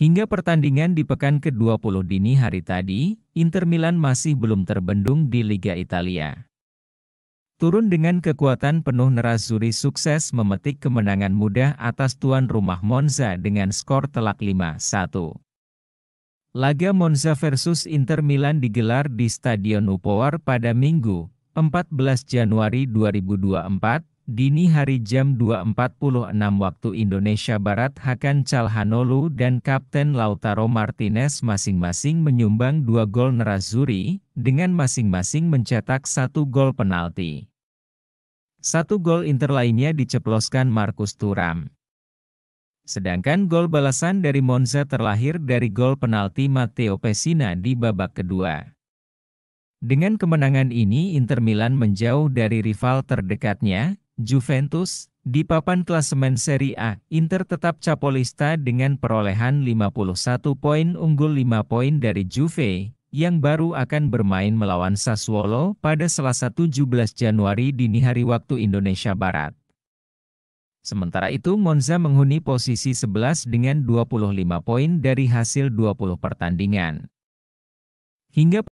Hingga pertandingan di pekan ke-20 dini hari tadi, Inter Milan masih belum terbendung di Liga Italia. Turun dengan kekuatan penuh Nerazzurri sukses memetik kemenangan mudah atas tuan rumah Monza dengan skor telak 5-1. Laga Monza versus Inter Milan digelar di Stadion UPOAR pada Minggu, 14 Januari 2024, Dini hari jam 2.46 waktu Indonesia Barat Hakan Calhanoglu dan Kapten Lautaro Martinez masing-masing menyumbang dua gol Nerazzurri, dengan masing-masing mencetak satu gol penalti. Satu gol Inter lainnya diceploskan Markus Turam. Sedangkan gol balasan dari Monza terlahir dari gol penalti Matteo Pessina di babak kedua. Dengan kemenangan ini Inter Milan menjauh dari rival terdekatnya, Juventus, di papan klasemen Serie A, Inter tetap capolista dengan perolehan 51 poin unggul 5 poin dari Juve, yang baru akan bermain melawan Sassuolo pada Selasa 17 Januari dini hari waktu Indonesia Barat. Sementara itu Monza menghuni posisi 11 dengan 25 poin dari hasil 20 pertandingan. Hingga